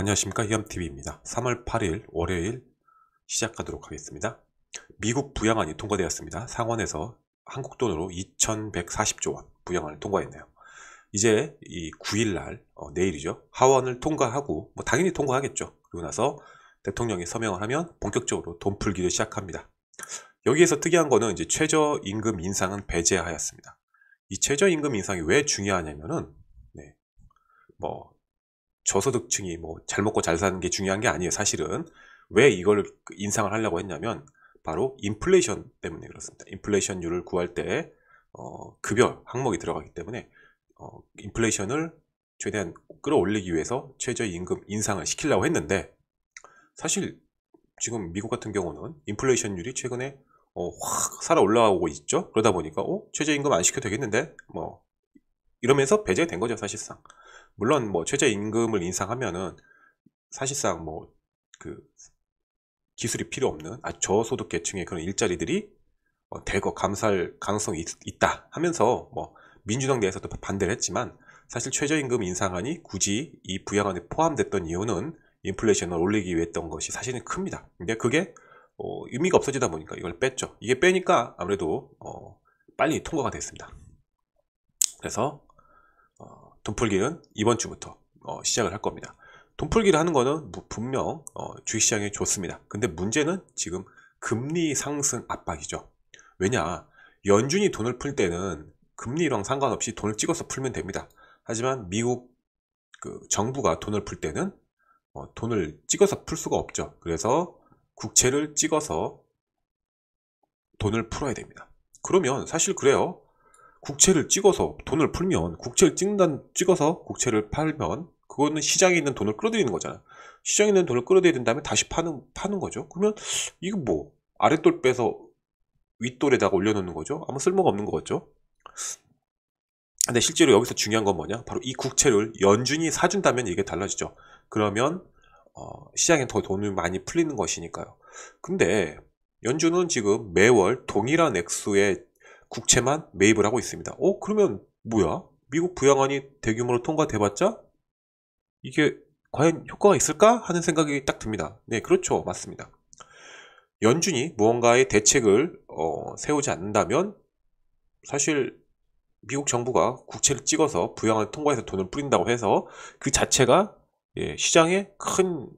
안녕하십니까 희엄TV입니다. 3월 8일 월요일 시작하도록 하겠습니다. 미국 부양안이 통과되었습니다. 상원에서 한국 돈으로 2,140조 원 부양안을 통과했네요. 이제 이 9일날 어, 내일이죠. 하원을 통과하고 뭐 당연히 통과하겠죠. 그리고 나서 대통령이 서명을 하면 본격적으로 돈 풀기를 시작합니다. 여기에서 특이한 거는 이제 최저임금 인상은 배제하였습니다. 이 최저임금 인상이 왜 중요하냐면은 네, 뭐 저소득층이 뭐 잘 먹고 잘 사는 게 중요한 게 아니에요. 사실은 왜 이걸 그 인상을 하려고 했냐면 바로 인플레이션 때문에 그렇습니다. 인플레이션율을 구할 때 어, 급여 항목이 들어가기 때문에 어, 인플레이션을 최대한 끌어올리기 위해서 최저임금 인상을 시키려고 했는데 사실 지금 미국 같은 경우는 인플레이션율이 최근에 어, 확 살아 올라오고 있죠. 그러다 보니까 어, 최저임금 안 시켜 되겠는데 뭐 이러면서 배제된 거죠 사실상. 물론 뭐 최저임금을 인상하면은 사실상 뭐 그 기술이 필요 없는 아주 저소득 계층의 그런 일자리들이 어, 대거 감살 가능성이 있, 다 하면서 뭐 민주당 내에서도 반대를 했지만 사실 최저임금 인상안이 굳이 이 부양안에 포함됐던 이유는 인플레이션을 올리기 위해 했던 것이 사실은 큽니다. 근데 그게 어, 의미가 없어지다 보니까 이걸 뺐죠. 이게 빼니까 아무래도 어, 빨리 통과가 됐습니다. 그래서 돈풀기는 이번 주부터 어, 시작을 할 겁니다. 돈풀기를 하는 거는 뭐 분명 어, 주식시장에 좋습니다. 근데 문제는 지금 금리 상승 압박이죠. 왜냐 연준이 돈을 풀 때는 금리랑 상관없이 돈을 찍어서 풀면 됩니다. 하지만 미국 그 정부가 돈을 풀 때는 어, 돈을 찍어서 풀 수가 없죠. 그래서 국채를 찍어서 돈을 풀어야 됩니다. 그러면 사실 그래요. 국채를 찍어서 돈을 풀면 국채를 찍는 찍어서 국채를 팔면 그거는 시장에 있는 돈을 끌어들이는 거잖아. 시장에 있는 돈을 끌어들인 다음에 다시 파는 파는 거죠. 그러면 이거 뭐 아랫돌 빼서 윗돌에다가 올려놓는 거죠. 아무 쓸모가 없는 거겠죠. 근데 실제로 여기서 중요한 건 뭐냐? 바로 이 국채를 연준이 사준다면 이게 달라지죠. 그러면 어, 시장에 더 돈을 많이 풀리는 것이니까요. 근데 연준은 지금 매월 동일한 액수의 국채만 매입을 하고 있습니다. 어 그러면 뭐야? 미국 부양안이 대규모로 통과돼봤자 이게 과연 효과가 있을까 하는 생각이 딱 듭니다. 네, 그렇죠, 맞습니다. 연준이 무언가의 대책을 어, 세우지 않는다면 사실 미국 정부가 국채를 찍어서 부양을 통과해서 돈을 뿌린다고 해서 그 자체가 예, 시장에 큰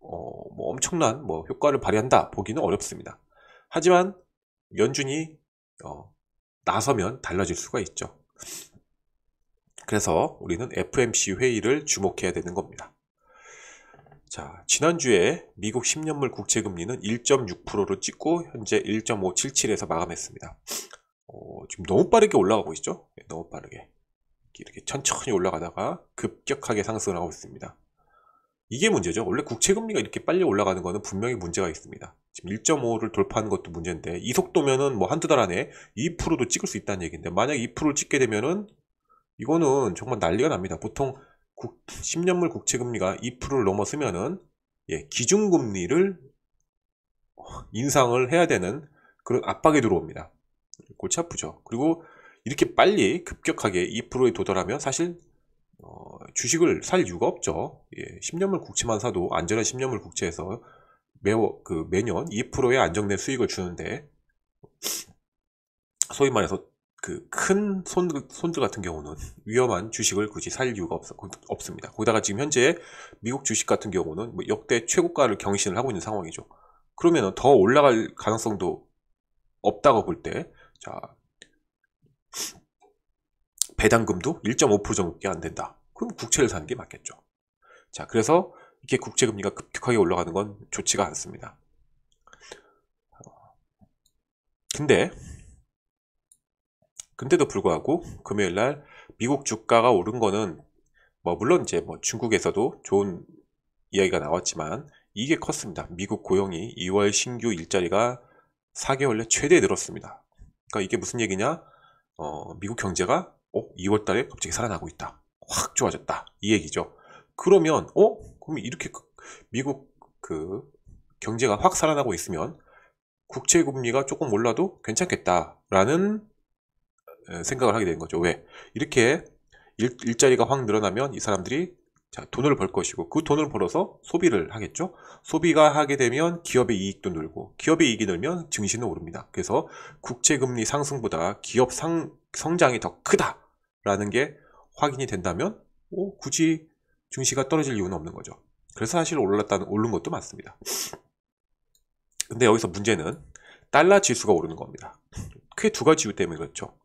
어, 뭐 엄청난 뭐 효과를 발휘한다 보기는 어렵습니다. 하지만 연준이 어, 나서면 달라질 수가 있죠. 그래서 우리는 FMC 회의를 주목해야 되는 겁니다. 자, 지난주에 미국 10년물 국채 금리는 1.6%로 찍고 현재 1.577에서 마감했습니다. 어, 지금 너무 빠르게 올라가고 있죠? 예, 너무 빠르게. 이렇게 천천히 올라가다가 급격하게 상승을 하고 있습니다. 이게 문제죠. 원래 국채금리가 이렇게 빨리 올라가는 거는 분명히 문제가 있습니다. 지금 1.5를 돌파하는 것도 문제인데 이 속도면은 뭐 한두 달 안에 2%도 찍을 수 있다는 얘기인데 만약 2%를 찍게 되면은 이거는 정말 난리가 납니다. 보통 국, 10년물 국채금리가 2%를 넘어서면은 예, 기준금리를 인상을 해야 되는 그런 압박이 들어옵니다. 골치 아프죠. 그리고 이렇게 빨리 급격하게 2%에 도달하면 사실 어, 주식을 살 이유가 없죠. 예, 10년물 국채만 사도 안전한 10년물 국채에서 매워, 그 매년 2%의 안정된 수익을 주는데 소위 말해서 그 큰 손들 같은 경우는 위험한 주식을 굳이 살 이유가 없, 없습니다. 거기다가 지금 현재 미국 주식 같은 경우는 뭐 역대 최고가를 경신을 하고 있는 상황이죠. 그러면 더 올라갈 가능성도 없다고 볼 때, 자, 배당금도 1.5% 정도밖에 안 된다. 그럼 국채를 사는 게 맞겠죠. 자, 그래서 이렇게 국채 금리가 급격하게 올라가는 건 좋지가 않습니다. 근데 근데도 불구하고 금요일 날 미국 주가가 오른 거는 뭐 물론 이제 뭐 중국에서도 좋은 이야기가 나왔지만 이게 컸습니다. 미국 고용이 2월 신규 일자리가 4개월 내 최대에 늘었습니다. 그러니까 이게 무슨 얘기냐? 어, 미국 경제가 어? 2월 달에 갑자기 살아나고 있다. 확 좋아졌다. 이 얘기죠. 그러면 어? 그럼 이렇게 그, 미국 그 경제가 확 살아나고 있으면 국채 금리가 조금 올라도 괜찮겠다라는 생각을 하게 되는 거죠. 왜? 이렇게 일, 일자리가 확 늘어나면 이 사람들이 자, 돈을 벌 것이고 그 돈을 벌어서 소비를 하겠죠. 소비가 하게 되면 기업의 이익도 늘고 기업의 이익이 늘면 증시는 오릅니다. 그래서 국채 금리 상승보다 기업 상, 성장이 더 크다. 라는 게 확인이 된다면 오, 어, 굳이 증시가 떨어질 이유는 없는 거죠. 그래서 사실 올랐다는 오른 것도 맞습니다. 근데 여기서 문제는 달러 지수가 오르는 겁니다. 크게 두 가지 이유 때문에 그렇죠.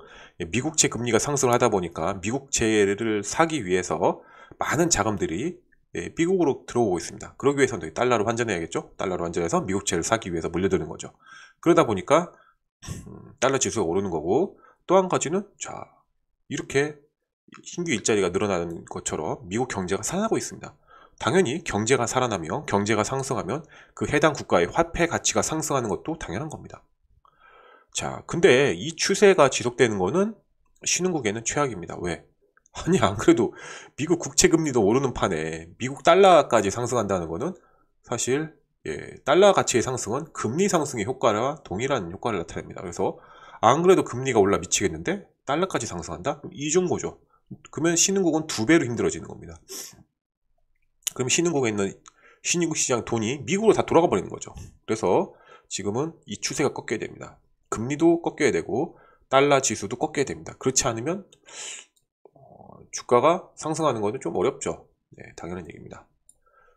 예, 미국채 금리가 상승을 하다 보니까 미국채를 사기 위해서 많은 자금들이 예, 미국으로 들어오고 있습니다. 그러기 위해서는 달러로 환전해야겠죠. 달러로 환전해서 미국채를 사기 위해서 몰려드는 거죠. 그러다 보니까 음, 달러 지수가 오르는 거고 또 한 가지는 자 이렇게 신규 일자리가 늘어나는 것처럼 미국 경제가 살아나고 있습니다. 당연히 경제가 살아나며 경제가 상승하면 그 해당 국가의 화폐 가치가 상승하는 것도 당연한 겁니다. 자, 근데 이 추세가 지속되는 거는 신흥국에는 최악입니다. 왜? 아니, 안 그래도 미국 국채금리도 오르는 판에 미국 달러까지 상승한다는 거는 사실, 예, 달러 가치의 상승은 금리 상승의 효과와 동일한 효과를 나타냅니다. 그래서 안 그래도 금리가 올라 미치겠는데 달러까지 상승한다? 이중고죠. 그러면 신흥국은 두 배로 힘들어지는 겁니다. 그럼 신흥국에 있는 신흥국 시장 돈이 미국으로 다 돌아가 버리는 거죠. 그래서 지금은 이 추세가 꺾여야 됩니다. 금리도 꺾여야 되고 달러 지수도 꺾여야 됩니다. 그렇지 않으면 어, 주가가 상승하는 것은 좀 어렵죠. 네, 당연한 얘기입니다.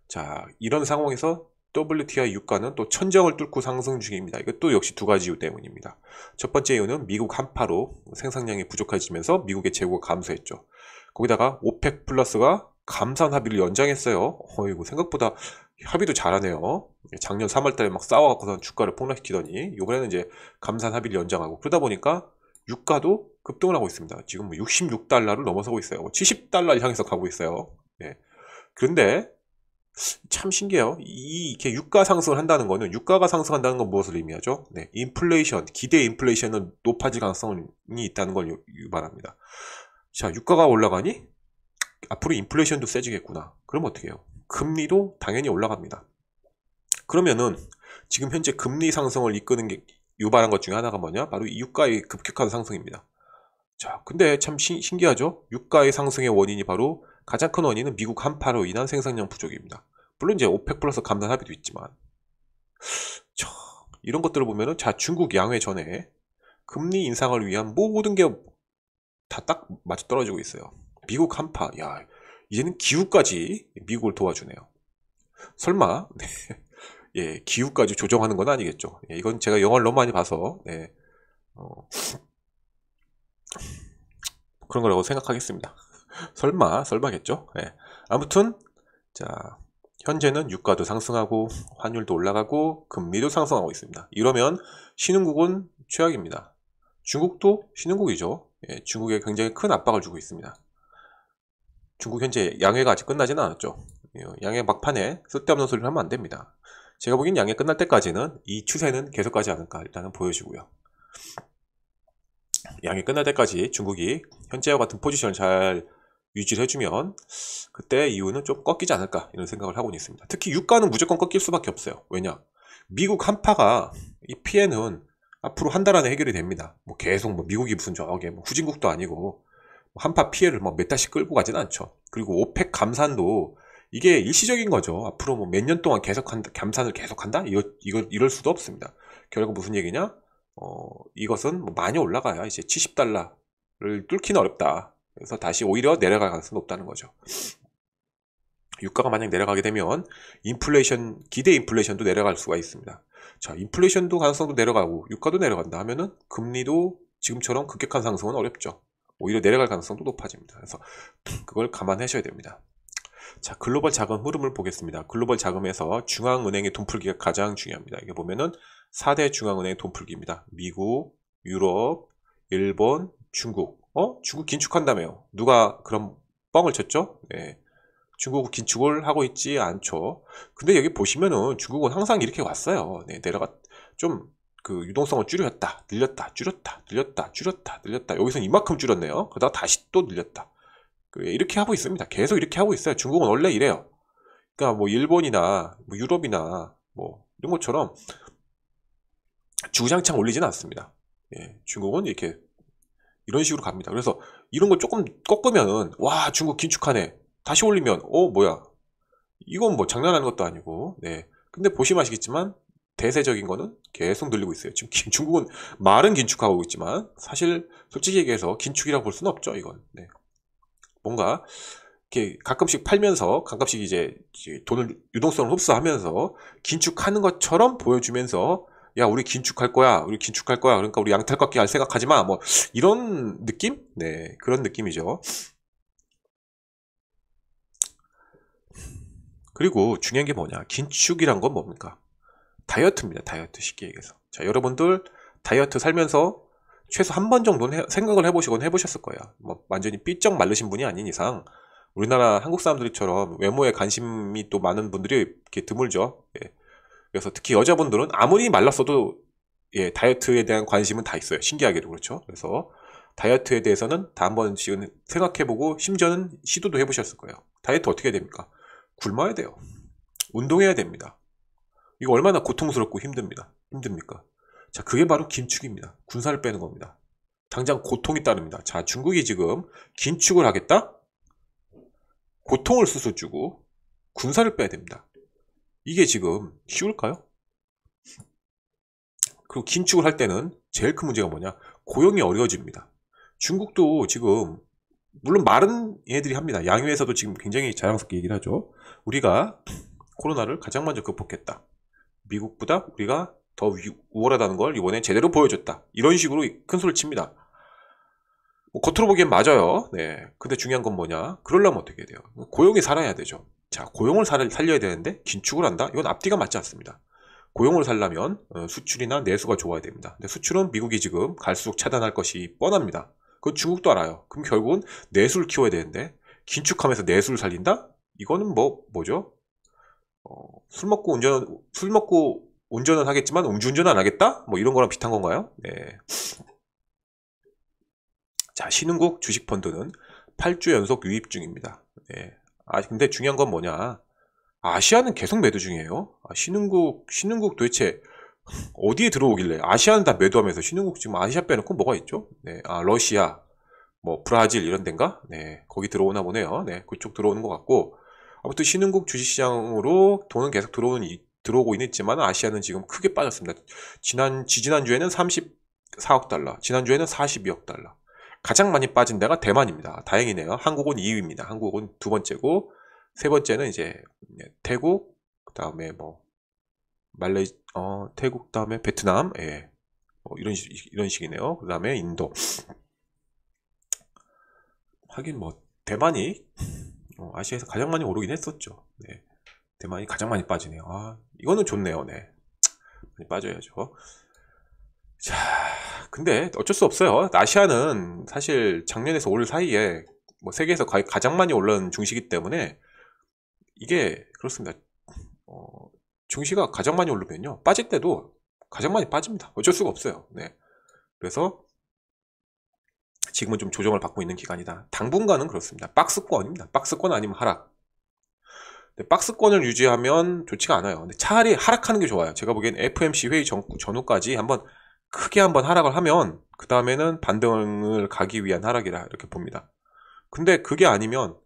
자, 이런 상황에서 WTI 유가는 또 천정을 뚫고 상승 중입니다. 이것도 역시 두 가지 이유 때문입니다. 첫 번째 이유는 미국 한파로 생산량이 부족해지면서 미국의 재고가 감소했죠. 거기다가 오펙 플러스가 감산 합의를 연장했어요. 어이구 생각보다 합의도 잘하네요. 작년 3월달에 막 싸워갖고선 주가를 폭락시키더니 이번에는 이제 감산 합의를 연장하고 그러다 보니까 유가도 급등을 하고 있습니다. 지금 66달러를 뭐 넘어서고 있어요. 70달러를 뭐 향해서 가고 있어요. 네. 그런데 참 신기해요. 이, 이렇게 유가 상승을 한다는 거는, 유가가 상승한다는 건 무엇을 의미하죠? 네, 인플레이션, 기대 인플레이션은 높아질 가능성이 있다는 걸 유발합니다. 자, 유가가 올라가니? 앞으로 인플레이션도 세지겠구나. 그럼 어떻게 해요? 금리도 당연히 올라갑니다. 그러면은, 지금 현재 금리 상승을 이끄는 게, 유발한 것 중에 하나가 뭐냐? 바로 이 유가의 급격한 상승입니다. 자, 근데 참 신, 신기하죠? 유가의 상승의 원인이 바로 가장 큰 원인은 미국 한파로 인한 생산량 부족입니다. 물론 이제 오펙 플러스 감산 합의도 있지만 참, 이런 것들을 보면은 자 중국 양회 전에 금리 인상을 위한 모든 게 다 딱 맞아 떨어지고 있어요. 미국 한파 야 이제는 기후까지 미국을 도와주네요. 설마 네. 예 기후까지 조정하는 건 아니겠죠. 예, 이건 제가 영화를 너무 많이 봐서 네, 어, 그런 거라고 생각하겠습니다. 설마 설마겠죠 예. 아무튼 자 현재는 유가도 상승하고 환율도 올라가고 금리도 상승하고 있습니다 이러면 신흥국은 최악입니다 중국도 신흥국이죠 예, 중국에 굉장히 큰 압박을 주고 있습니다 중국 현재 양해가 아직 끝나지는 않았죠 예, 양해 막판에 쓸데없는 소리를 하면 안됩니다 제가 보기엔 양해 끝날 때까지는 이 추세는 계속 가지 않을까 일단은 보여지고요 양이 끝날 때까지 중국이 현재와 같은 포지션을 잘 유지를 해주면 그때 이후는좀 꺾이지 않을까 이런 생각을 하고 있습니다. 특히 유가는 무조건 꺾일 수밖에 없어요. 왜냐? 미국 한파가 이 피해는 앞으로 한 달 안에 해결이 됩니다. 뭐 계속 뭐 미국이 무슨 저게 뭐 후진국도 아니고 뭐 한파 피해를 막몇 달씩 끌고 가진 않죠. 그리고 오펙 감산도 이게 일시적인 거죠. 앞으로 뭐 몇 년 동안 계속한다, 감산을 계속한다? 이거, 이거, 이럴 수도 없습니다. 결국 무슨 얘기냐? 어, 이것은 뭐 많이 올라가야 이제 70달러를 뚫기는 어렵다. 그래서 다시 오히려 내려갈 가능성이 높다는 거죠. 유가가 만약 내려가게 되면 인플레이션 기대 인플레이션도 내려갈 수가 있습니다. 자, 인플레이션도 가능성도 내려가고 유가도 내려간다 하면은 금리도 지금처럼 급격한 상승은 어렵죠. 오히려 내려갈 가능성도 높아집니다. 그래서 그걸 감안하셔야 됩니다. 자, 글로벌 자금 흐름을 보겠습니다. 글로벌 자금에서 중앙은행의 돈풀기가 가장 중요합니다. 이게 보면은 4대 중앙은행의 돈풀기입니다. 미국, 유럽, 일본, 중국 어? 중국 긴축한다며 누가 그런 뻥을 쳤죠? 네. 예. 중국은 긴축을 하고 있지 않죠. 근데 여기 보시면은 중국은 항상 이렇게 왔어요. 네, 내려가 좀 그 유동성을 줄였다, 늘렸다, 줄였다, 늘렸다, 줄였다, 늘렸다. 여기서는 이만큼 줄였네요. 그러다가 다시 또 늘렸다. 그 이렇게 하고 있습니다. 계속 이렇게 하고 있어요. 중국은 원래 이래요. 그러니까 뭐 일본이나 뭐 유럽이나 뭐 이런 것처럼 주장창 구 올리지는 않습니다. 예, 중국은 이렇게 이런 식으로 갑니다. 그래서 이런 거 조금 꺾으면 와 중국 긴축하네. 다시 올리면 어 뭐야 이건 뭐 장난하는 것도 아니고 네. 근데 보시면 아시겠지만 대세적인 거는 계속 늘리고 있어요. 지금 중국은 말은 긴축하고 있지만 사실 솔직히 얘기해서 긴축이라고 볼 수는 없죠. 이건 네. 뭔가 이렇게 가끔씩 팔면서 가끔씩 이제 돈을 유동성을 흡수하면서 긴축하는 것처럼 보여주면서 야 우리 긴축할 거야 우리 긴축할 거야 그러니까 우리 양탈 깎기 할 생각하지 마뭐 이런 느낌 네 그런 느낌이죠 그리고 중요한 게 뭐냐 긴축이란 건 뭡니까 다이어트입니다 다이어트 쉽게 얘기해서 자 여러분들 다이어트 살면서 최소 한 번 정도는 해, 생각을 해보시곤 해보셨을 거예요 뭐 완전히 삐쩍 말르신 분이 아닌 이상 우리나라 한국 사람들처럼 외모에 관심이 또 많은 분들이 이렇게 드물죠 예. 그래서 특히 여자분들은 아무리 말랐어도 예, 다이어트에 대한 관심은 다 있어요. 신기하게도 그렇죠. 그래서 다이어트에 대해서는 다한번 지금 생각해보고 심지어는 시도도 해보셨을 거예요. 다이어트 어떻게 해야 됩니까? 굶어야 돼요. 운동해야 됩니다. 이거 얼마나 고통스럽고 힘듭니다. 힘듭니까? 자, 그게 바로 긴축입니다. 군살을 빼는 겁니다. 당장 고통이 따릅니다. 자, 중국이 지금 긴축을 하겠다? 고통을 수술 주고 군사를 빼야 됩니다. 이게 지금 쉬울까요? 그리고 긴축을 할 때는 제일 큰 문제가 뭐냐? 고용이 어려워집니다. 중국도 지금 물론 말은 애들이 합니다. 양유에서도 지금 굉장히 자랑스럽게 얘기를 하죠. 우리가 코로나를 가장 먼저 극복했다. 미국보다 우리가 더 우월하다는 걸 이번에 제대로 보여줬다. 이런 식으로 큰 소리를 칩니다. 뭐 겉으로 보기엔 맞아요. 네. 근데 중요한 건 뭐냐? 그럴라면 어떻게 해야 돼요? 고용이 살아야 되죠. 자, 고용을 살, 살려야 되는데 긴축을 한다? 이건 앞뒤가 맞지 않습니다. 고용을 살려면 어, 수출이나 내수가 좋아야 됩니다. 근데 수출은 미국이 지금 갈수록 차단할 것이 뻔합니다. 그건 중국도 알아요. 그럼 결국은 내수를 키워야 되는데 긴축하면서 내수를 살린다? 이거는 뭐 뭐죠? 어, 술 먹고 운전 은술 먹고 운전은 하겠지만 음주운전은 안 하겠다? 뭐 이런 거랑 비슷한 건가요? 네. 자, 신흥국 주식펀드는 8주 연속 유입 중입니다. 네. 아, 근데 중요한 건 뭐냐. 아시아는 계속 매도 중이에요. 아, 신흥국, 신흥국 도대체 어디에 들어오길래. 아시아는 다 매도하면서 신흥국 지금 아시아 빼놓고 뭐가 있죠? 네, 아, 러시아, 뭐, 브라질 이런 데인가? 네, 거기 들어오나 보네요. 네, 그쪽 들어오는 것 같고. 아무튼 신흥국 주식시장으로 돈은 계속 들어오는, 들어오고 있지만 아시아는 지금 크게 빠졌습니다. 지난, 지지난주에는 34억 달러, 지난주에는 42억 달러. 가장 많이 빠진 데가 대만입니다. 다행이네요. 한국은 2위입니다. 한국은 두 번째고 세 번째는 이제 예, 태국 그다음에 뭐 말레이 어 태국 다음에 베트남 예. 뭐 이런 식 이런 식이네요. 그다음에 인도 하긴 뭐 대만이 어, 아시아에서 가장 많이 오르긴 했었죠. 네. 대만이 가장 많이 빠지네요. 아, 이거는 좋네요. 네. 많이 빠져야죠. 자, 근데 어쩔 수 없어요. 아시아는 사실 작년에서 올 사이에 뭐 세계에서 가, 장 많이 올른 중시기 때문에 이게 그렇습니다. 어, 중시가 가장 많이 오르면요. 빠질 때도 가장 많이 빠집니다. 어쩔 수가 없어요. 네. 그래서 지금은 좀 조정을 받고 있는 기간이다. 당분간은 그렇습니다. 박스권입니다. 박스권 아니면 하락. 박스권을 유지하면 좋지가 않아요. 차라리 하락하는 게 좋아요. 제가 보기엔 FMC 회의 전, 전후까지 한번 크게 한번 하락을 하면 그 다음에는 반등을 가기 위한 하락이라 이렇게 봅니다. 근데 그게 아니면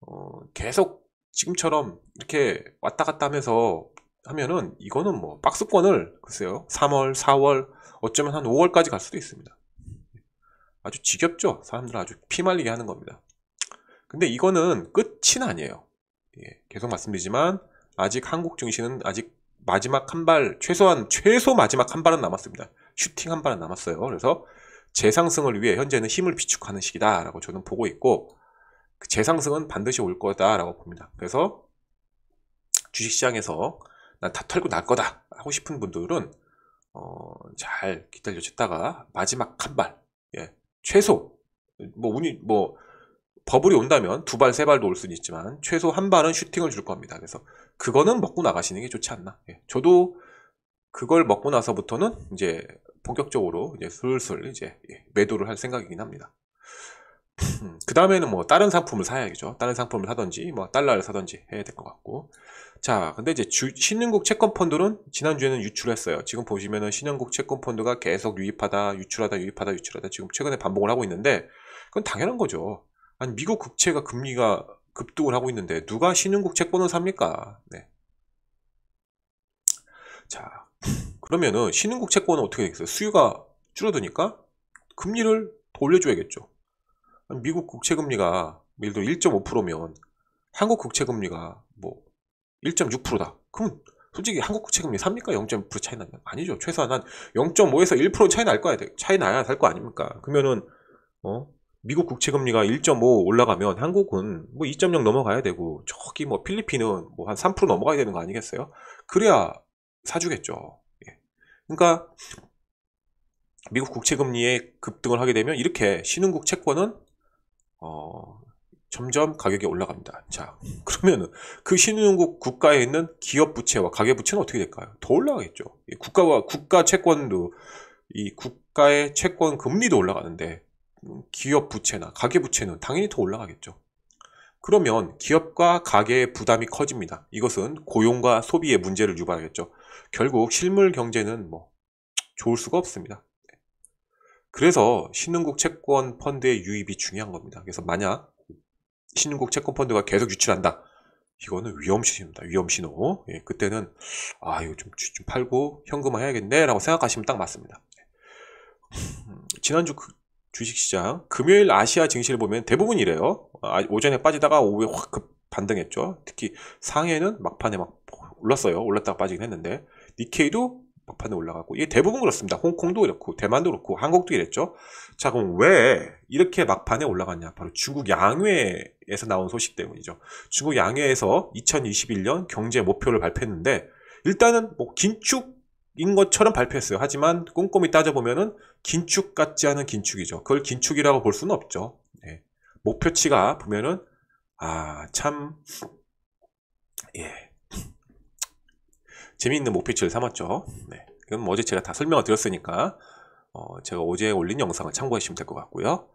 어, 계속 지금처럼 이렇게 왔다 갔다 하면서 하면은 이거는 뭐 박스권을 글쎄요 3월, 4월 어쩌면 한 5월까지 갈 수도 있습니다. 아주 지겹죠. 사람들 아주 피말리게 하는 겁니다. 근데 이거는 끝은 아니에요. 예, 계속 말씀드리지만 아직 한국 증시는 아직 마지막 한 발 최소한 최소 마지막 한 발은 남았습니다. 슈팅 한 발은 남았어요. 그래서 재상승을 위해 현재는 힘을 비축하는 시기다라고 저는 보고 있고 그 재상승은 반드시 올 거다라고 봅니다. 그래서 주식시장에서 난 다 털고 날 거다 하고 싶은 분들은 어, 잘 기다려 주다가 마지막 한 발, 예, 최소 뭐 운이 뭐 버블이 온다면 두 발, 세 발도 올 수는 있지만 최소 한 발은 슈팅을 줄 겁니다. 그래서 그거는 먹고 나가시는 게 좋지 않나. 예, 저도 그걸 먹고 나서부터는 이제 본격적으로 이제 슬슬 이제 예, 매도를 할 생각이긴 합니다. 음, 그 다음에는 뭐 다른 상품을 사야겠죠. 다른 상품을 사든지 뭐 달러를 사든지 해야 될 것 같고. 자, 근데 이제 주, 신흥국 채권 펀드는 지난주에는 유출했어요. 지금 보시면은 신흥국 채권 펀드가 계속 유입하다, 유출하다, 유입하다, 유출하다 지금 최근에 반복을 하고 있는데 그건 당연한 거죠. 아니 미국 국채가 금리가 급등을 하고 있는데 누가 신흥국 채권을 삽니까? 네. 자, 그러면은 신흥국 채권은 어떻게 되겠어요? 수요가 줄어드니까 금리를 더 올려줘야겠죠. 미국 국채 금리가 뭐 예를 들어 1.5%면 한국 국채 금리가 뭐 1.6%다. 그럼 솔직히 한국 국채 금리 삽니까? 0.6% 차이 나냐? 아니죠. 최소한 한 0.5에서 1% 차이 날 거야. 차이 나야 살 거 아닙니까? 그러면은 어? 미국 국채 금리가 1.5 올라가면 한국은 뭐 2.0 넘어가야 되고 저기 뭐 필리핀은 뭐 한 3% 넘어가야 되는 거 아니겠어요? 그래야 사주겠죠. 예. 그러니까 미국 국채금리의 급등을 하게 되면 이렇게 신흥국 채권은 어, 점점 가격이 올라갑니다. 자, 그러면은 그 신흥국 국가에 있는 기업 부채와 가계 부채는 어떻게 될까요? 더 올라가겠죠. 국가와 국가 채권도 이 국가의 채권 금리도 올라가는데 기업 부채나 가계 부채는 당연히 더 올라가겠죠. 그러면 기업과 가계의 부담이 커집니다. 이것은 고용과 소비의 문제를 유발하겠죠. 결국 실물 경제는 뭐 좋을 수가 없습니다. 그래서 신흥국 채권 펀드의 유입이 중요한 겁니다. 그래서 만약 신흥국 채권 펀드가 계속 유출한다. 이거는 위험신호입니다. 위험신호. 예, 그때는 아 이거 좀, 좀 팔고 현금화 해야겠네 라고 생각하시면 딱 맞습니다. 음, 지난주 그 주식시장 금요일 아시아 증시를 보면 대부분 이래요. 아, 오전에 빠지다가 오후에 확 급 반등했죠. 특히 상해는 막판에 막 올랐어요. 올랐다가 빠지긴 했는데 니케이도 막판에 올라가고 이게 대부분 그렇습니다. 홍콩도 그렇고 대만도 그렇고 한국도 이랬죠. 자 그럼 왜 이렇게 막판에 올라갔냐? 바로 중국 양회에서 나온 소식 때문이죠. 중국 양회에서 2021년 경제 목표를 발표했는데 일단은 뭐 긴축인 것처럼 발표했어요. 하지만 꼼꼼히 따져보면은 긴축 같지 않은 긴축이죠. 그걸 긴축이라고 볼 수는 없죠. 예. 목표치가 보면은 아 참 예. 재미있는 목표치를 삼았죠. 네. 이건 뭐 어제 제가 다 설명을 드렸으니까 어, 제가 어제 올린 영상을 참고하시면될 것 같고요.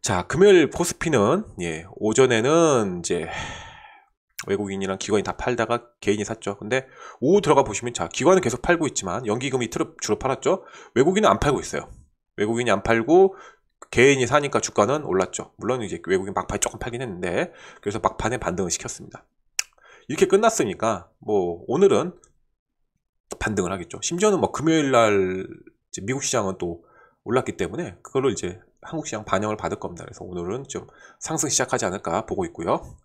자, 금요일 포스피는 예, 오전에는 이제 외국인이랑 기관이 다 팔다가 개인이 샀죠. 근데 오후 들어가 보시면 자, 기관은 계속 팔고 있지만 연기금이 주로 팔았죠. 외국인은 안 팔고 있어요. 외국인이 안 팔고 개인이 사니까 주가는 올랐죠. 물론 이제 외국인 막판에 조금 팔긴 했는데 그래서 막판에 반등을 시켰습니다. 이렇게 끝났으니까 뭐 오늘은 반등을 하겠죠. 심지어는 뭐 금요일 날 미국 시장은 또 올랐기 때문에 그걸로 이제 한국 시장 반영을 받을 겁니다. 그래서 오늘은 좀 상승 시작하지 않을까 보고 있고요.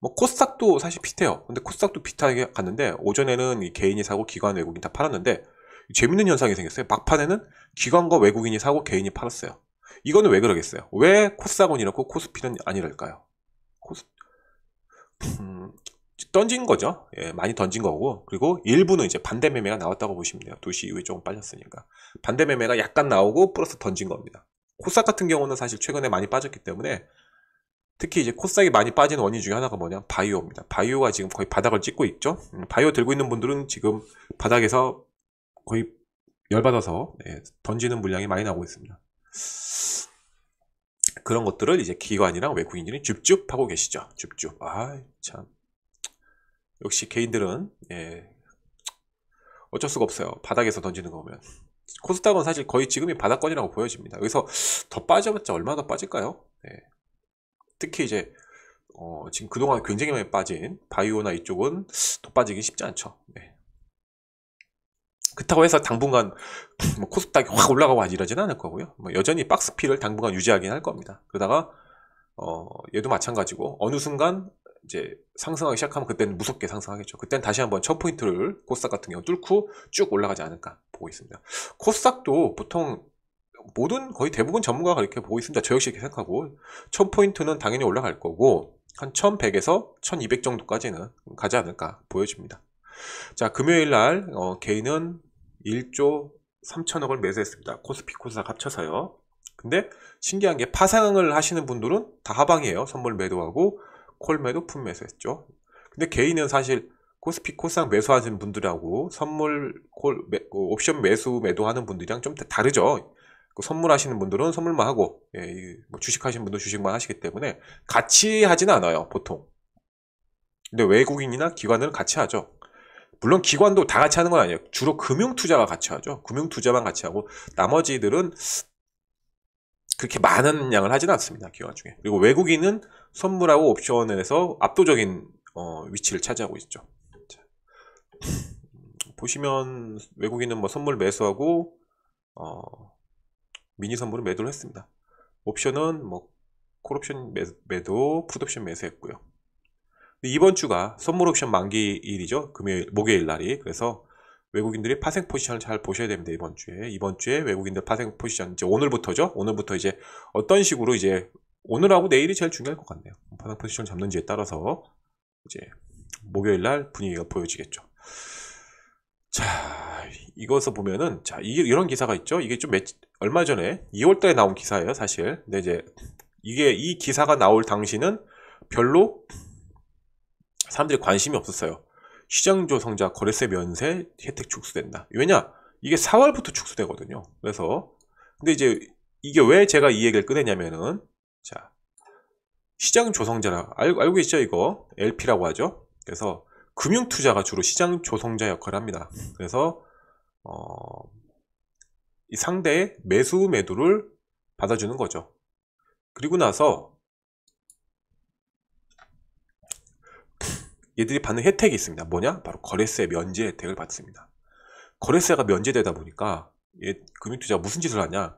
뭐 코스닥도 사실 비슷해요. 근데 코스닥도 비슷하게 갔는데 오전에는 개인이 사고 기관 외국인 다 팔았는데 재밌는 현상이 생겼어요. 막판에는 기관과 외국인이 사고 개인이 팔았어요. 이거는 왜 그러겠어요? 왜 코스닥은 이렇고 코스피는 아니랄까요? 코스... 음, 던진 거죠. 예, 많이 던진 거고 그리고 일부는 이제 반대 매매가 나왔다고 보시면 돼요. 2시 이후에 조금 빠졌으니까 반대 매매가 약간 나오고 플러스 던진 겁니다. 코싹 같은 경우는 사실 최근에 많이 빠졌기 때문에 특히 이제 코싹이 많이 빠진 원인 중에 하나가 뭐냐 바이오입니다. 바이오가 지금 거의 바닥을 찍고 있죠. 음, 바이오 들고 있는 분들은 지금 바닥에서 거의 열받아서 예, 던지는 물량이 많이 나오고 있습니다. 그런 것들을 이제 기관이랑 외국인들이 줍줍 하고 계시죠. 줍줍. 아 참. 역시 개인들은 예, 어쩔 수가 없어요. 바닥에서 던지는 거 보면. 코스닥은 사실 거의 지금이 바닥권이라고 보여집니다. 여기서 더 빠져봤자 얼마 더 빠질까요? 예. 특히 이제 어, 지금 그동안 굉장히 많이 빠진 바이오나 이쪽은 더 빠지기 쉽지 않죠. 예. 그렇다고 해서 당분간 뭐 코스닥이 확 올라가고 아니라진 않을 거고요. 뭐 여전히 박스피를 당분간 유지하긴 할 겁니다. 그러다가 어, 얘도 마찬가지고 어느 순간 이제 상승하기 시작하면 그때는 무섭게 상승하겠죠. 그때는 다시 한번 첫 포인트를 코스닥 같은 경우 뚫고 쭉 올라가지 않을까 보고 있습니다. 코스닥도 보통 모든 거의 대부분 전문가가 그렇게 보고 있습니다. 저 역시 이렇게 생각하고 첫 포인트는 당연히 올라갈 거고 한 1100에서 1200 정도까지는 가지 않을까 보여집니다. 자 금요일 날 어, 개인은 1조 3천억을 매수했습니다. 코스피 코스닥 합쳐서요. 근데 신기한 게 파상을 하시는 분들은 다 하방이에요. 선물 매도하고 콜 매도 품 매수 했죠. 근데 개인은 사실 코스피 코스닥 매수하시는 분들하고 선물 콜 매, 그 옵션 매수 매도하는 분들이랑 좀 다르죠. 그 선물하시는 분들은 선물만 하고 예, 뭐 주식하시는 분도 주식만 하시기 때문에 같이 하진 않아요 보통. 근데 외국인이나 기관은 같이 하죠. 물론 기관도 다 같이 하는 건 아니에요. 주로 금융 투자가 같이 하죠. 금융 투자만 같이 하고 나머지들은 그렇게 많은 양을 하진 않습니다. 기관 그 중에. 그리고 외국인은 선물하고 옵션에서 압도적인 어, 위치를 차지하고 있죠. 자. 음, 보시면 외국인은 뭐 선물 매수하고 어, 미니 선물을 매도를 했습니다. 옵션은 뭐 콜옵션 매도, 풋옵션 매수했고요. 이번 주가 선물 옵션 만기일이죠. 금요일, 목요일 날이. 그래서 외국인들이 파생 포지션을 잘 보셔야 됩니다. 이번 주에. 이번 주에 외국인들 파생 포지션 이제 오늘부터죠. 오늘부터 이제 어떤 식으로 이제 오늘하고 내일이 제일 중요할 것 같네요. 파생 포지션 잡는지에 따라서 이제 목요일 날 분위기가 보여지겠죠. 자, 이것을 보면은 자, 이, 런 기사가 있죠. 이게 좀 몇, 얼마 전에 2월 달에 나온 기사예요, 사실. 근데 이제 이게 이 기사가 나올 당시는 별로 사람들이 관심이 없었어요. 시장조성자 거래세 면세 혜택 축소된다. 왜냐? 이게 4월부터 축소되거든요. 그래서 근데 이제 이게 왜 제가 이 얘기를 꺼내냐면은 자 시장 조성자라 알, 알고 계시죠 이거 LP라고 하죠. 그래서 금융 투자가 주로 시장 조성자 역할을 합니다. 그래서 어, 이 상대의 매수 매도를 받아주는 거죠. 그리고 나서 얘들이 받는 혜택이 있습니다. 뭐냐? 바로 거래세 면제 혜택을 받습니다. 거래세가 면제되다 보니까 금융투자 무슨 짓을 하냐?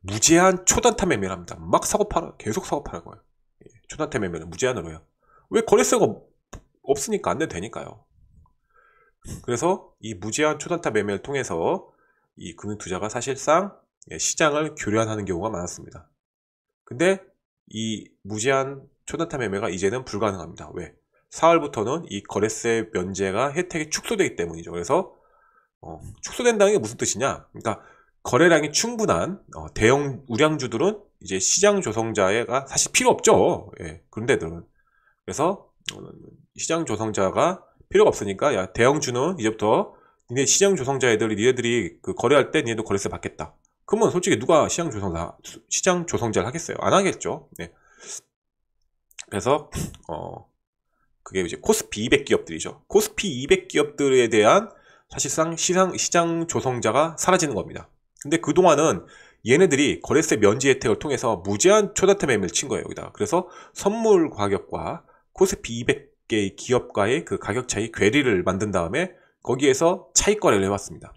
무제한 초단타 매매를 합니다. 막 사고 팔아 계속 사고 팔는 거예요. 예, 초단타 매매는 무제한으로 요왜 거래세가 없으니까 안 내도 되니까요. 그래서 이 무제한 초단타 매매를 통해서 이 금융투자가 사실상 예, 시장을 교란하는 경우가 많았습니다. 근데 이 무제한 초단타 매매가 이제는 불가능합니다. 왜? 4월부터는 이 거래세 면제가 혜택이 축소되기 때문이죠. 그래서 어, 축소된다는 게 무슨 뜻이냐? 그러니까 거래량이 충분한 어, 대형 우량주들은 이제 시장 조성자가 사실 필요 없죠. 예, 그런 데들은 그래서 어, 시장 조성자가 필요가 없으니까 야 대형주는 이제부터 니네 시장 조성자 애들이 니네들이 그 거래할 때 니네도 거래세 받겠다. 그러면 솔직히 누가 시장 조성자 시장 조성자를 하겠어요? 안 하겠죠. 네. 그래서 어 그게 이제 코스피 200 기업들이죠. 코스피 200 기업들에 대한 사실상 시장, 시장 조성자가 사라지는 겁니다. 근데 그동안은 얘네들이 거래세 면제 혜택을 통해서 무제한 초다태 매매를 친 거예요, 여기다. 그래서 선물 가격과 코스피 200개의 기업과의 그 가격 차이 괴리를 만든 다음에 거기에서 차익 거래를 해왔습니다.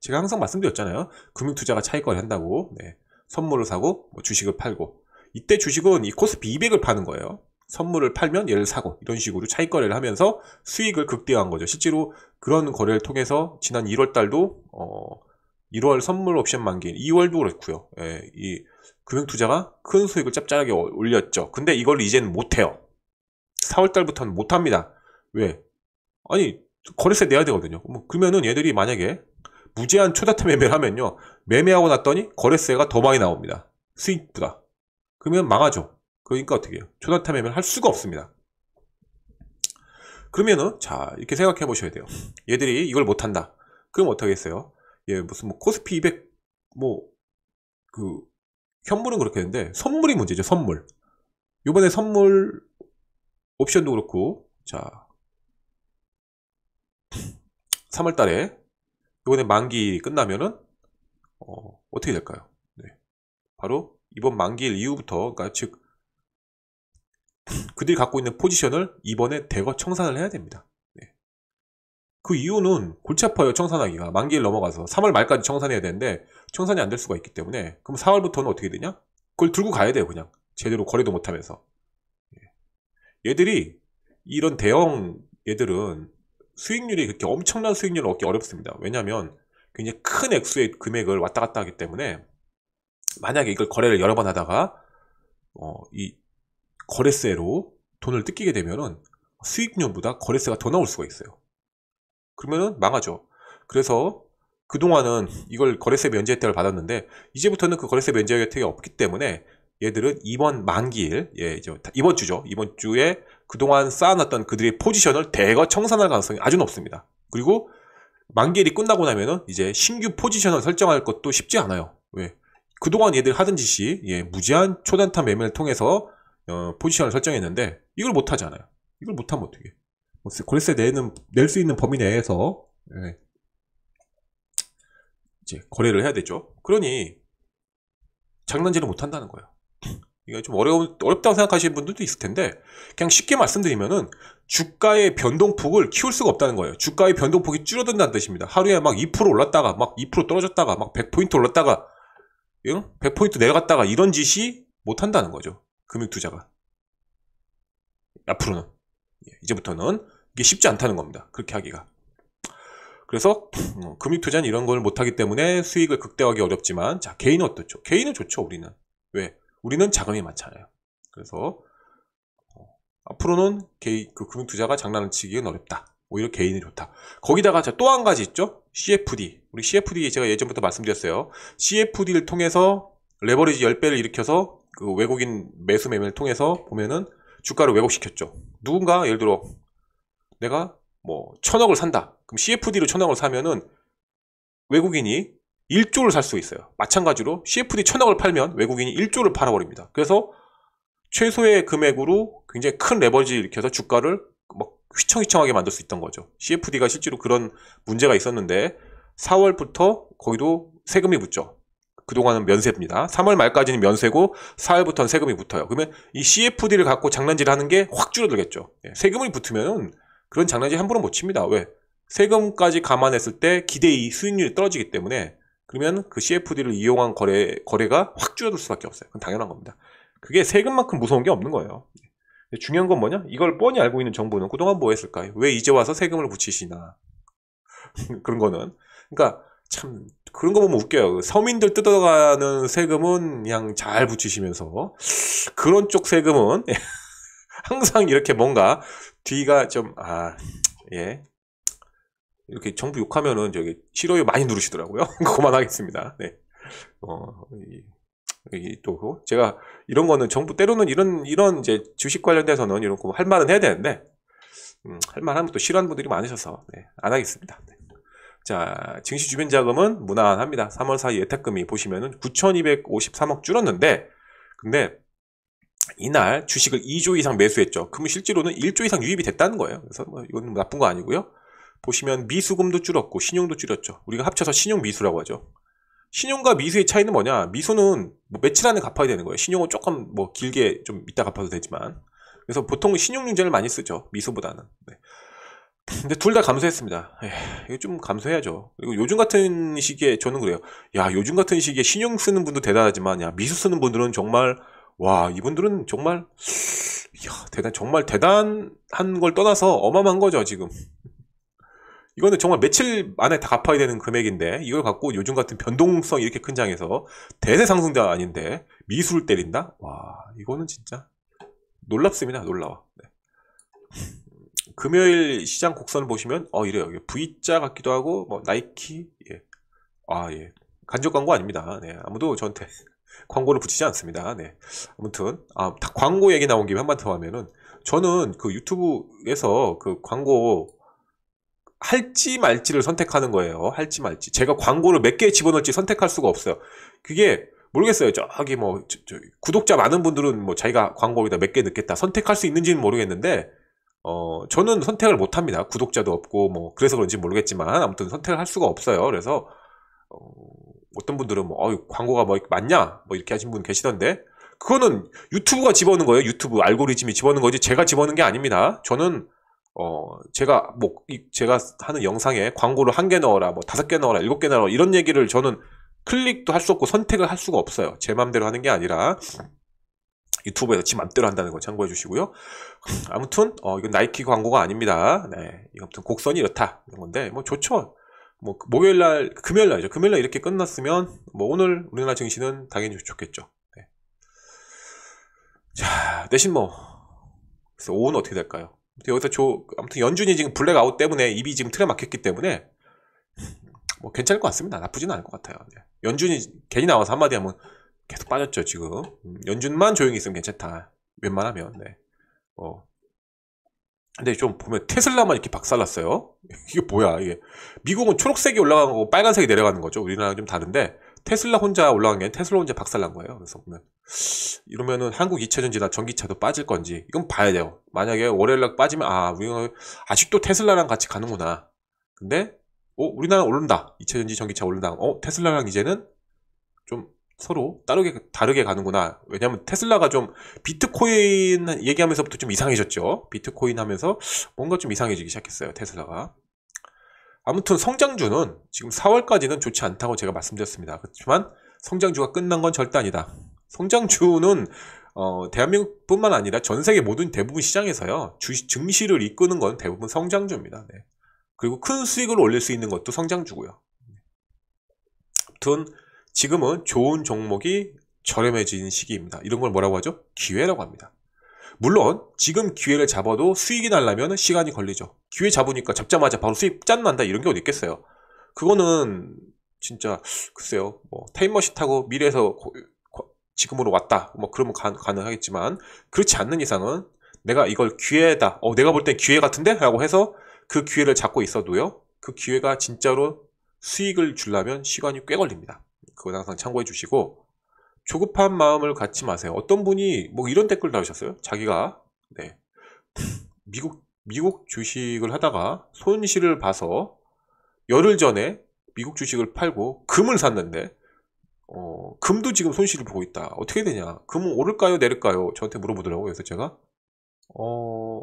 제가 항상 말씀드렸잖아요. 금융 투자가 차익 거래 한다고. 네. 선물을 사고 뭐 주식을 팔고. 이때 주식은 이 코스피 200을 파는 거예요. 선물을 팔면 얘를 사고 이런 식으로 차익 거래를 하면서 수익을 극대화한 거죠. 실제로 그런 거래를 통해서 지난 1월 달도 어 1월 선물 옵션 만기, 2월도 그렇고요. 예, 이 금융 투자가 큰 수익을 짭짤하게 어, 올렸죠. 근데 이걸 이제는 못 해요. 4월 달부터는 못 합니다. 왜? 아니 거래세 내야 되거든요. 뭐 그러면은 얘들이 만약에 무제한 초다트 매매를 하면요. 매매하고 났더니 거래세가 더 많이 나옵니다. 수익보다. 그러면 망하죠. 그러니까 어떻게 해요? 초단타 매매를 할 수가 없습니다. 그러면은 자 이렇게 생각해 보셔야 돼요. 얘들이 이걸 못한다. 그럼 어떻게했어요 예, 무슨 뭐 코스피 200 뭐 그 현물은 그렇게 했는데 선물이 문제죠. 선물. 요번에 선물 옵션도 그렇고 자 3월 달에 요번에 만기 끝나면은 어, 어떻게 될까요? 네. 바로 이번 만기일 이후부터 그러니까 즉 그들이 갖고 있는 포지션을 이번에 대거 청산을 해야 됩니다. 네. 그 이유는 골치 아파요, 청산하기가. 만기일 넘어가서. 3월 말까지 청산해야 되는데, 청산이 안 될 수가 있기 때문에. 그럼 4월부터는 어떻게 되냐? 그걸 들고 가야 돼요, 그냥. 제대로 거래도 못하면서. 예. 얘들이, 이런 대형 얘들은 수익률이 그렇게 엄청난 수익률을 얻기 어렵습니다. 왜냐면, 굉장히 큰 액수의 금액을 왔다 갔다 하기 때문에, 만약에 이걸 거래를 여러 번 하다가, 어, 이 거래세로 돈을 뜯기게 되면은 수익률보다 거래세가 더 나올 수가 있어요. 그러면은 망하죠. 그래서 그동안은 이걸 거래세 면제 혜택을 받았는데 이제부터는 그 거래세 면제 혜택이 없기 때문에 얘들은 이번 만기일, 예, 이제 이번 주죠. 이번 주에 그동안 쌓아놨던 그들의 포지션을 대거 청산할 가능성이 아주 높습니다. 그리고 만기일이 끝나고 나면은 이제 신규 포지션을 설정할 것도 쉽지 않아요. 왜? 그동안 얘들 하던 짓이 예, 무제한 초단타 매매를 통해서 어, 포지션을 설정했는데 이걸 못 하잖아요. 이걸 못 하면 어떻게? 걸세 뭐 내는 낼 수 있는 범위 내에서 예, 이제 거래를 해야 되죠. 그러니 장난질을 못 한다는 거예요. 이게 좀어려 어렵다고 생각하시는 분들도 있을 텐데 그냥 쉽게 말씀드리면은 주가의 변동폭을 키울 수가 없다는 거예요. 주가의 변동폭이 줄어든다는 뜻입니다. 하루에 막 2% 올랐다가 막 2% 떨어졌다가 막 100포인트 올랐다가 100포인트 내려갔다가 이런 짓이 못 한다는 거죠. 금융 투자가. 앞으로는. 예, 이제부터는 이게 쉽지 않다는 겁니다. 그렇게 하기가. 그래서 어, 금융 투자는 이런 걸 못하기 때문에 수익을 극대화하기 어렵지만 자 개인은 어떻죠? 개인은 좋죠 우리는 왜? 우리는 자금이 많잖아요. 그래서 어, 앞으로는 개인 그 금융 투자가 장난을 치기는 어렵다. 오히려 개인이 좋다. 거기다가 또한 가지 있죠? CFD. 우리 CFD 제가 예전부터 말씀드렸어요. CFD를 통해서 레버리지 10배를 일으켜서 그 외국인 매수 매매를 통해서 보면은 주가를 왜곡시켰죠. 누군가 예를 들어 내가 뭐 천억을 산다. 그럼 CFD로 천억을 사면은 외국인이 1조를 살 수 있어요. 마찬가지로 CFD 천억을 팔면 외국인이 1조를 팔아버립니다. 그래서 최소의 금액으로 굉장히 큰 레버지 를 일으켜서 주가를 막 휘청휘청하게 만들 수 있던 거죠. CFD가 실제로 그런 문제가 있었는데 4월부터 거기도 세금이 붙죠. 그동안은 면세입니다. 3월 말까지는 면세고 4월부터는 세금이 붙어요. 그러면 이 CFD를 갖고 장난질 하는 게 확 줄어들겠죠. 예, 세금이 붙으면 그런 장난질 함부로 못 칩니다. 왜? 세금까지 감안했을 때 기대이 수익률이 떨어지기 때문에 그러면 그 CFD를 이용한 거래, 거래가 확 줄어들 수밖에 없어요. 그건 당연한 겁니다. 그게 세금만큼 무서운 게 없는 거예요. 중요한 건 뭐냐? 이걸 뻔히 알고 있는 정부는 그동안 뭐 했을까요? 왜 이제 와서 세금을 붙이시나? 그런 거는. 그러니까 참 그런 거 보면 웃겨요. 그 서민들 뜯어가는 세금은 그냥 잘 붙이시면서 그런 쪽 세금은 항상 이렇게 뭔가 뒤가 좀 아 예. 이렇게 정부 욕하면은 저기 싫어요 많이 누르시더라고요. 그만하겠습니다. 네. 어, 이, 이, 또 제가 이런 거는 정부 때로는 이런 이런 이제 주식 관련돼서는 이런 거 할 말은 해야 되는데 음, 할 말하면 또 싫어하는 분들이 많으셔서 네, 안 하겠습니다. 네. 자, 증시 주변 자금은 무난합니다. 3월 사이 예탁금이 보시면은 9,253억 줄었는데, 근데 이날 주식을 2조 이상 매수했죠. 그럼 실제로는 1조 이상 유입이 됐다는 거예요. 그래서 뭐 이건 나쁜 거 아니고요. 보시면 미수금도 줄었고 신용도 줄였죠. 우리가 합쳐서 신용 미수라고 하죠. 신용과 미수의 차이는 뭐냐? 미수는 뭐 며칠 안에 갚아야 되는 거예요. 신용은 조금 뭐 길게 좀 이따 갚아도 되지만. 그래서 보통 신용융자를 많이 쓰죠. 미수보다는. 네. 근데 둘 다 감소했습니다. 예, 이거좀 감소해야죠. 그리고 요즘 같은 시기에 저는 그래요. 야, 요즘 같은 시기에 신용 쓰는 분도 대단하지만, 야, 미수 쓰는 분들은 정말, 와, 이분들은 정말, 야, 대단, 정말 대단한 걸 떠나서 어마어마한 거죠, 지금. 이거는 정말 며칠 안에 다 갚아야 되는 금액인데, 이걸 갖고 요즘 같은 변동성이 이렇게 큰 장에서 대세 상승자 아닌데, 미수를 때린다? 와, 이거는 진짜 놀랍습니다. 놀라워. 네. 금요일 시장 곡선을 보시면 어 이래요. V자 같기도 하고 뭐 나이키 예. 아 예. 간접 광고 아닙니다. 네. 아무도 저한테 광고를 붙이지 않습니다. 네. 아무튼 아, 광고 얘기 나온 김에 한 번 더 하면은 저는 그 유튜브에서 그 광고 할지 말지를 선택하는 거예요. 할지 말지. 제가 광고를 몇 개 집어넣을지 선택할 수가 없어요. 그게 모르겠어요. 저기 뭐 저, 저 구독자 많은 분들은 뭐 자기가 광고에다 몇 개 넣겠다 선택할 수 있는지는 모르겠는데 어, 저는 선택을 못 합니다. 구독자도 없고, 뭐, 그래서 그런지 모르겠지만, 아무튼 선택을 할 수가 없어요. 그래서, 어, 떤 분들은, 뭐, 어, 광고가 뭐, 맞냐? 뭐, 이렇게 하신 분 계시던데, 그거는 유튜브가 집어넣은 거예요. 유튜브 알고리즘이 집어넣은 거지, 제가 집어넣은 게 아닙니다. 저는, 어, 제가, 뭐, 제가 하는 영상에 광고를 한 개 넣어라, 뭐, 다섯 개 넣어라, 일곱 개 넣어라, 이런 얘기를 저는 클릭도 할 수 없고 선택을 할 수가 없어요. 제 맘대로 하는 게 아니라, 유튜브에서 지 맘대로 한다는 거 참고해 주시고요. 아무튼 어, 이건 나이키 광고가 아닙니다. 네, 아무튼 곡선이 이렇다 이런 건데 뭐 좋죠. 뭐 그 목요일 날 금요일 날이죠. 금요일 날 이렇게 끝났으면 뭐 오늘 우리나라 증시는 당연히 좋겠죠. 네. 자 대신 뭐 그래서 오후는 어떻게 될까요? 여기서 저 아무튼 연준이 지금 블랙아웃 때문에 입이 지금 틀에 막혔기 때문에 뭐 괜찮을 것 같습니다. 나쁘진 않을 것 같아요. 네. 연준이 괜히 나와서 한마디 하면 계속 빠졌죠 지금 음, 연준만 조용히 있으면 괜찮다 웬만하면 네. 어. 근데 좀 보면 테슬라만 이렇게 박살났어요 이게 뭐야 이게 미국은 초록색이 올라간 거고 빨간색이 내려가는 거죠 우리나라랑 좀 다른데 테슬라 혼자 올라간 게 아니라 테슬라 혼자 박살난 거예요 그래서 보면 이러면은 한국 2차전지나 전기차도 빠질 건지 이건 봐야 돼요 만약에 월요일날 빠지면 아 우리가 아직도 테슬라랑 같이 가는구나 근데 어 우리나라 오른다 2차전지 전기차 오른다 어 테슬라랑 이제는 좀 서로 다르게, 다르게 가는구나. 왜냐면 하 테슬라가 좀 비트코인 얘기하면서부터 좀 이상해졌죠. 비트코인 하면서 뭔가 좀 이상해지기 시작했어요. 테슬라가. 아무튼 성장주는 지금 4월까지는 좋지 않다고 제가 말씀드렸습니다. 그렇지만 성장주가 끝난 건 절대 아니다. 성장주는 어, 대한민국뿐만 아니라 전 세계 모든 대부분 시장에서요 주, 증시를 이끄는 건 대부분 성장주입니다. 네. 그리고 큰 수익을 올릴 수 있는 것도 성장주고요. 네. 아무튼 지금은 좋은 종목이 저렴해진 시기입니다. 이런 걸 뭐라고 하죠? 기회라고 합니다. 물론 지금 기회를 잡아도 수익이 날려면 시간이 걸리죠. 기회 잡으니까 잡자마자 바로 수익 짠 난다 이런 게 어디 있겠어요. 그거는 진짜 글쎄요. 뭐 타임머신 타고 미래에서 고, 고, 지금으로 왔다. 뭐 그러면 가, 가능하겠지만 그렇지 않는 이상은 내가 이걸 기회다. 어 내가 볼 땐 기회 같은데? 라고 해서 그 기회를 잡고 있어도요. 그 기회가 진짜로 수익을 줄라면 시간이 꽤 걸립니다. 그건 항상 참고해 주시고 조급한 마음을 갖지 마세요. 어떤 분이 뭐 이런 댓글 나오셨어요. 자기가 네. 미국 미국 주식을 하다가 손실을 봐서 열흘 전에 미국 주식을 팔고 금을 샀는데 어, 금도 지금 손실을 보고 있다. 어떻게 되냐? 금은 오를까요, 내릴까요? 저한테 물어보더라고요. 그래서 제가 어,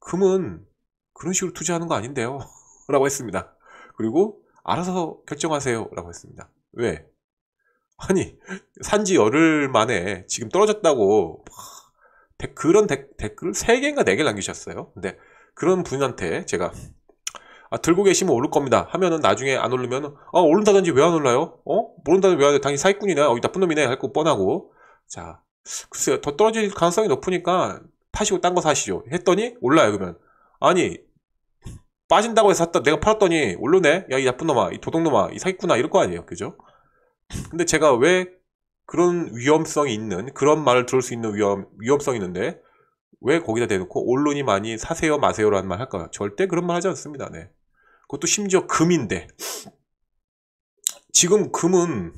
금은 그런 식으로 투자하는 거 아닌데요. 라고 했습니다. 그리고 알아서 결정하세요 라고 했습니다 왜? 아니 산지 열흘 만에 지금 떨어졌다고 그런 댓글 3개인가 4개를 남기셨어요 근데 그런 분한테 제가 아, 들고 계시면 오를 겁니다 하면은 나중에 안 오르면 아 오른다든지 왜 안 올라요? 어? 모른다든지 왜안 올라요? 당연히 사기꾼이네 어, 이 나쁜 놈이네 할 거 뻔하고 자 글쎄요 더 떨어질 가능성이 높으니까 타시고 딴 거 사시죠 했더니 올라요 그러면 아니 빠진다고 해서 샀다, 내가 팔았더니 올르네? 야, 이 나쁜 놈아, 이 도둑놈아, 이 사기꾼아, 이럴 거 아니에요. 그죠? 근데 제가 왜 그런 위험성이 있는, 그런 말을 들을 수 있는 위험, 위험성이 있는데, 왜 거기다 대놓고 온론이 많이 사세요, 마세요라는 말 할까요? 절대 그런 말 하지 않습니다. 네. 그것도 심지어 금인데. 지금 금은,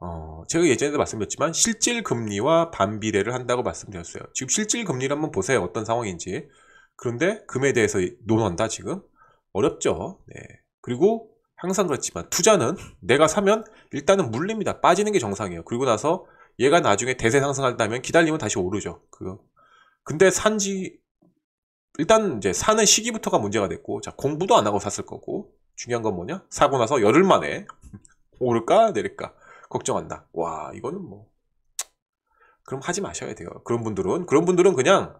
어, 제가 예전에도 말씀드렸지만, 실질 금리와 반비례를 한다고 말씀드렸어요. 지금 실질 금리를 한번 보세요. 어떤 상황인지. 그런데 금에 대해서 논한다 지금 어렵죠. 네. 그리고 항상 그렇지만 투자는 내가 사면 일단은 물립니다. 빠지는 게 정상이에요. 그리고 나서 얘가 나중에 대세 상승한다면 기다리면 다시 오르죠. 그거. 근데 산지 일단 이제 사는 시기부터가 문제가 됐고 자 공부도 안 하고 샀을 거고 중요한 건 뭐냐 사고 나서 열흘 만에 오를까 내릴까 걱정한다. 와 이거는 뭐 그럼 하지 마셔야 돼요. 그런 분들은 그런 분들은 그냥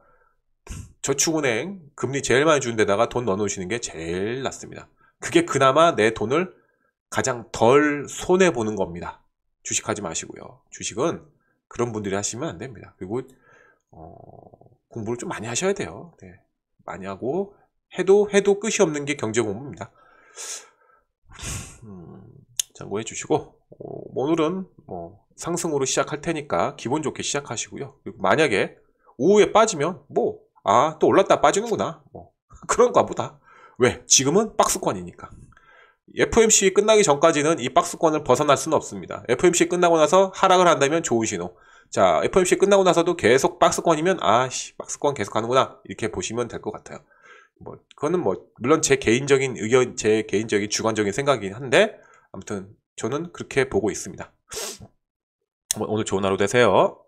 저축은행 금리 제일 많이 주는 데다가 돈 넣어놓으시는 게 제일 낫습니다. 그게 그나마 내 돈을 가장 덜 손해 보는 겁니다. 주식하지 마시고요. 주식은 그런 분들이 하시면 안 됩니다. 그리고 어, 공부를 좀 많이 하셔야 돼요. 네. 많이 하고 해도 해도 끝이 없는 게 경제 공부입니다. 음, 참고해 주시고 어, 뭐 오늘은 뭐 상승으로 시작할 테니까 기본 좋게 시작하시고요. 그리고 만약에 오후에 빠지면 뭐 아, 또 올랐다 빠지는구나. 뭐, 그런가 보다. 왜? 지금은 박스권이니까. FMC 끝나기 전까지는 이 박스권을 벗어날 수는 없습니다. FMC 끝나고 나서 하락을 한다면 좋은 신호. 자, FMC 끝나고 나서도 계속 박스권이면 아씨, 박스권 계속 가는구나. 이렇게 보시면 될 것 같아요. 뭐 그거는 뭐 물론 제 개인적인 의견, 제 개인적인 주관적인 생각이긴 한데 아무튼 저는 그렇게 보고 있습니다. 뭐, 오늘 좋은 하루 되세요.